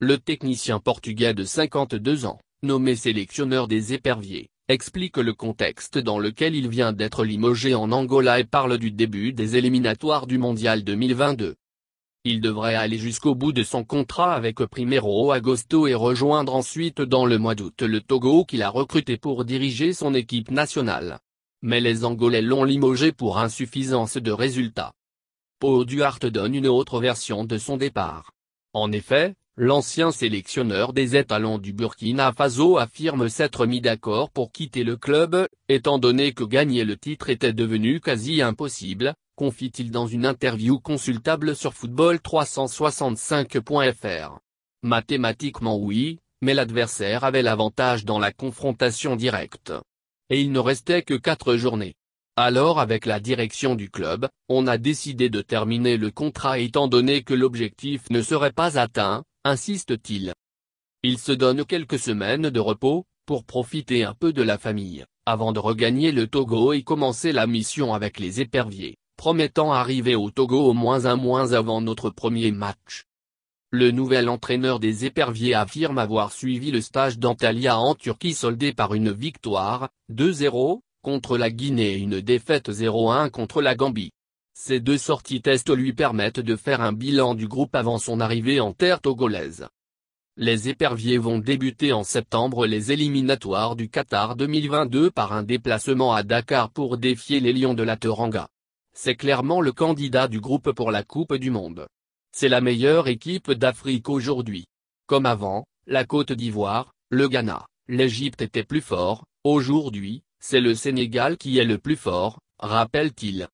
Le technicien portugais de 52 ans, nommé sélectionneur des éperviers, explique le contexte dans lequel il vient d'être limogé en Angola et parle du début des éliminatoires du Mondial 2022. Il devrait aller jusqu'au bout de son contrat avec Primero Agosto et rejoindre ensuite dans le mois d'août le Togo qu'il a recruté pour diriger son équipe nationale. Mais les Angolais l'ont limogé pour insuffisance de résultats. Pau Duarte donne une autre version de son départ. En effet, L'ancien sélectionneur des étalons du Burkina Faso affirme s'être mis d'accord pour quitter le club, étant donné que gagner le titre était devenu quasi impossible, confie-t-il dans une interview consultable sur football365.fr. Mathématiquement oui, mais l'adversaire avait l'avantage dans la confrontation directe. Et il ne restait que quatre journées. Alors avec la direction du club, on a décidé de terminer le contrat étant donné que l'objectif ne serait pas atteint, insiste-t-il. Il se donne quelques semaines de repos, pour profiter un peu de la famille, avant de regagner le Togo et commencer la mission avec les éperviers, promettant arriver au Togo au moins un mois avant notre premier match. Le nouvel entraîneur des éperviers affirme avoir suivi le stage d'Antalya en Turquie soldé par une victoire, 2-0, contre la Guinée et une défaite 0-1 contre la Gambie. Ces deux sorties tests lui permettent de faire un bilan du groupe avant son arrivée en terre togolaise. Les éperviers vont débuter en septembre les éliminatoires du Qatar 2022 par un déplacement à Dakar pour défier les Lions de la Toranga. C'est clairement le candidat du groupe pour la Coupe du Monde. C'est la meilleure équipe d'Afrique aujourd'hui. Comme avant, la Côte d'Ivoire, le Ghana, l'Égypte étaient plus forts, aujourd'hui, c'est le Sénégal qui est le plus fort, rappelle-t-il.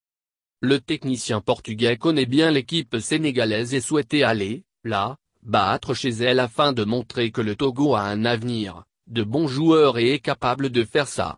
Le technicien portugais connaît bien l'équipe sénégalaise et souhaitait aller, là, battre chez elle afin de montrer que le Togo a un avenir, de bons joueurs et est capable de faire ça.